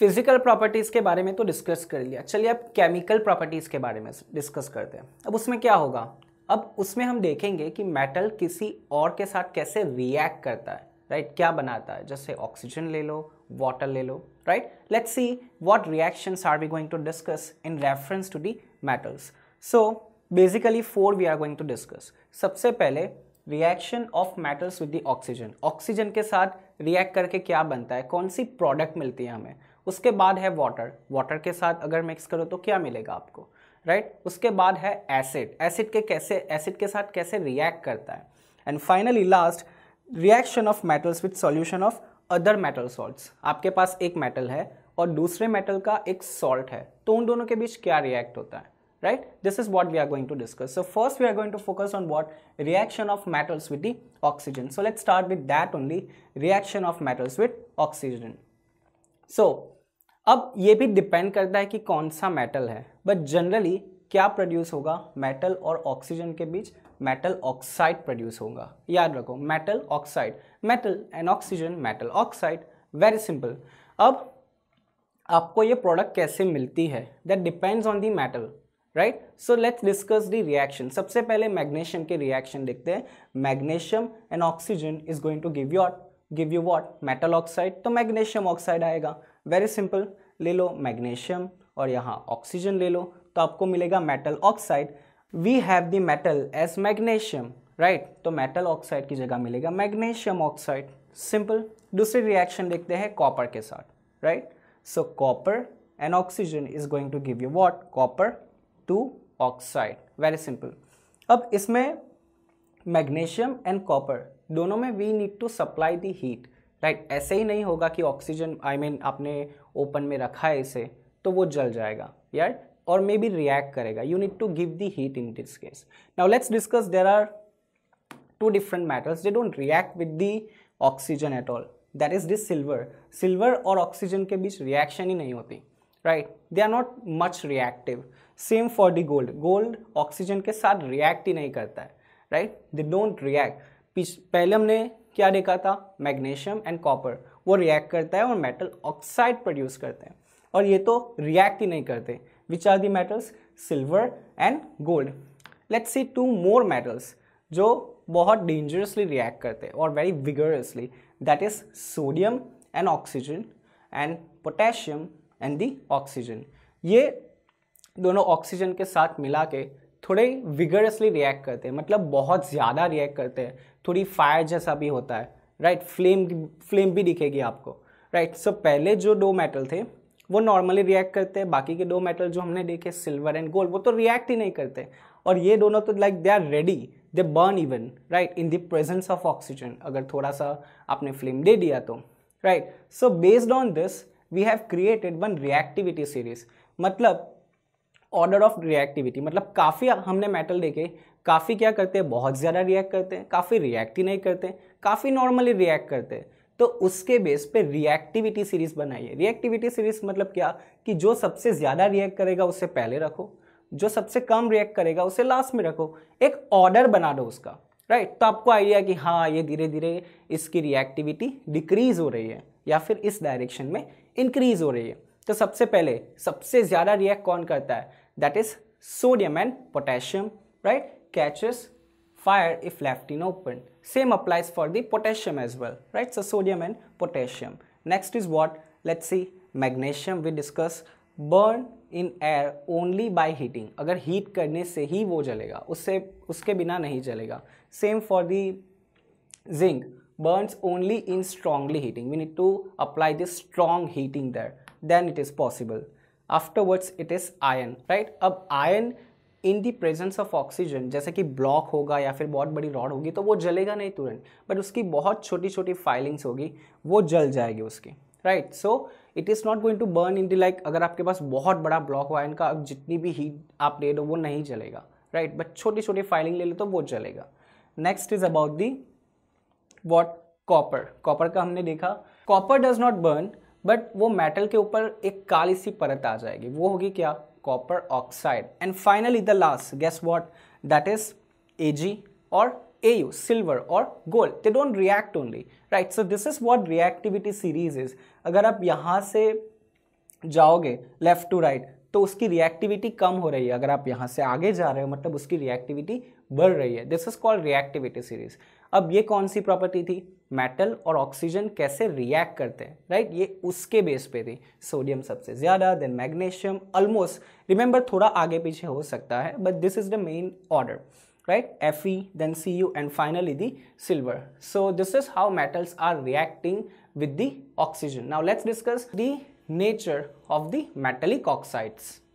Physical properties के बारे में तो डिस्कस कर लिया चलिए अब केमिकल प्रॉपर्टीज़ के बारे में डिस्कस करते हैं अब उसमें क्या होगा अब उसमें हम देखेंगे कि मेटल किसी और के साथ कैसे रिएक्ट करता है राइट right? क्या बनाता है जैसे ऑक्सीजन ले लो वाटर ले लो right let's see what reaction are we going to discuss in reference to the metals so basically four we are going to discuss सबसे पहले reaction of metals with the oxygen oxygen के साथ react करके क्या बनता है कौन सी product मिलती है हमें उसके बाद है वाटर वाटर के साथ अगर मिक्स करो तो क्या मिलेगा आपको राइट right? उसके बाद है एसिड एसिड के कैसे एसिड के साथ कैसे रिएक्ट करता है and finally last reaction of metals with solution of other metal salts आपके पास एक मेटल है और दूसरे मेटल का एक सॉल्ट है तो उन दोनों के बीच क्या रिएक्ट होता है right this is what we are going to discuss so first we are going to focus on what reaction of metals with the oxygen so let start with that only reaction of metals with oxygen so so, अब ये भी depend करता है कि कौन सा metal है but generally क्या प्रोड्यूस होगा मेटल और ऑक्सीजन के बीच मेटल ऑक्साइड प्रोड्यूस होगा याद रखो metal oxide metal and oxygen metal oxide very simple अब आपको ये प्रोडक्ट कैसे मिलती है that depends on the metal right so let's discuss the reaction सबसे पहले मैग्नेशियम के रिएक्शन देखते हैं magnesium and oxygen is going to give you or give you what metal oxide तो मैग्नेशियम ऑक्साइड आएगा वेरी सिंपल ले लो magnesium और यहाँ ऑक्सीजन ले लो तो आपको मिलेगा metal oxide we have the metal as magnesium right तो मेटल ऑक्साइड की जगह मिलेगा मैग्नेशियम ऑक्साइड सिंपल दूसरी रिएक्शन देखते हैं कॉपर के साथ right so copper and oxygen is going to give you what copper two oxide very simple अब इसमें मैग्नेशियम एंड कॉपर दोनों में we need to supply the heat right ऐसे ही नहीं होगा कि ऑक्सीजन आई मीन आपने ओपन में रखा है इसे तो वो जल जाएगा यार और मे बी रिएक्ट करेगा you need to give the heat in this case now let's discuss there are two different metals they don't react with the oxygen at all that is this silver silver और oxygen के बीच reaction ही नहीं होती right they are not much reactive same for the gold gold oxygen के साथ react ही नहीं करता है राइट दे डोंट रिएक्ट पहले हमने क्या देखा था मैग्नीशियम एंड कॉपर वो रिएक्ट करता है और मेटल ऑक्साइड प्रोड्यूस करते हैं और ये तो रिएक्ट ही नहीं करते which are the metals silver and gold let's see two more metals जो बहुत डेंजरसली रिएक्ट करते हैं और very vigorously that is sodium and oxygen and potassium and the oxygen ये दोनों ऑक्सीजन के साथ मिला के थोड़े विगरसली रिएक्ट करते हैं मतलब बहुत ज़्यादा रिएक्ट करते हैं थोड़ी फायर जैसा भी होता है राइट फ्लेम फ्लेम भी दिखेगी आपको राइट सो पहले जो दो मेटल थे वो नॉर्मली रिएक्ट करते हैं बाकी के दो मेटल जो हमने देखे सिल्वर एंड गोल्ड वो तो रिएक्ट ही नहीं करते और ये दोनों तो like they are ready they burn even right in the presence of oxygen अगर थोड़ा सा आपने फ्लेम दे दिया तो right so based on this we have created one reactivity series मतलब ऑर्डर ऑफ रिएक्टिविटी मतलब काफ़ी हमने मेटल देखे काफ़ी क्या करते हैं बहुत ज़्यादा रिएक्ट करते हैं काफ़ी रिएक्ट ही नहीं करते काफ़ी नॉर्मली रिएक्ट करते हैं तो उसके बेस पे रिएक्टिविटी सीरीज बनाइए रिएक्टिविटी सीरीज मतलब क्या कि जो सबसे ज़्यादा रिएक्ट करेगा उसे पहले रखो जो सबसे कम रिएक्ट करेगा उसे लास्ट में रखो एक ऑर्डर बना दो उसका राइट तो आपको आइडिया कि हाँ ये धीरे धीरे इसकी रिएक्टिविटी डिक्रीज हो रही है या फिर इस डायरेक्शन में इंक्रीज हो रही है तो सबसे पहले सबसे ज़्यादा रिएक्ट कौन करता है that is sodium and potassium, right, catches fire if left in open. Same applies for the potassium as well, right? So sodium and potassium. Next is what? Let's see magnesium we discuss burn in air only by heating अगर heat करने से ही वो जलेगा उससे उसके बिना नहीं जलेगा same for the zinc burns only in strongly heating we need to apply this strong heating there then it is possible afterwards it is iron right अब iron in the presence of oxygen जैसे कि block होगा या फिर बहुत बड़ी rod होगी तो वो जलेगा नहीं तुरंत बट उसकी बहुत छोटी छोटी फाइलिंग्स होगी वो जल जाएगी उसकी right so it is not going to burn in the like अगर आपके पास बहुत बड़ा ब्लॉक हो आयन का अब जितनी भी हीट आप दे दो वो नहीं जलेगा राइट बट छोटी छोटी फाइलिंग ले लो तो वो जलेगा next is about the what copper copper का हमने देखा copper does not burn but वो मेटल के ऊपर एक काली सी परत आ जाएगी वो होगी क्या copper oxide and finally the last gas what that is a और यू सिल्वर और gold they don't react only right so this is what reactivity series is अगर आप यहाँ से जाओगे लेफ्ट टू राइट तो उसकी रिएक्टिविटी कम हो रही है अगर आप यहाँ से आगे जा रहे हो मतलब उसकी रिएक्टिविटी बढ़ रही है this is called reactivity series अब ये कौन सी प्रॉपर्टी थी मेटल और ऑक्सीजन कैसे रिएक्ट करते हैं राइट ये उसके बेस पे थी सोडियम सबसे ज़्यादा देन मैग्नेशियम ऑलमोस्ट रिमेंबर थोड़ा आगे पीछे हो सकता है but this is the main order right F E then C U and finally the silver so this is how metals are reacting with the oxygen now let's discuss the nature of the metallic oxides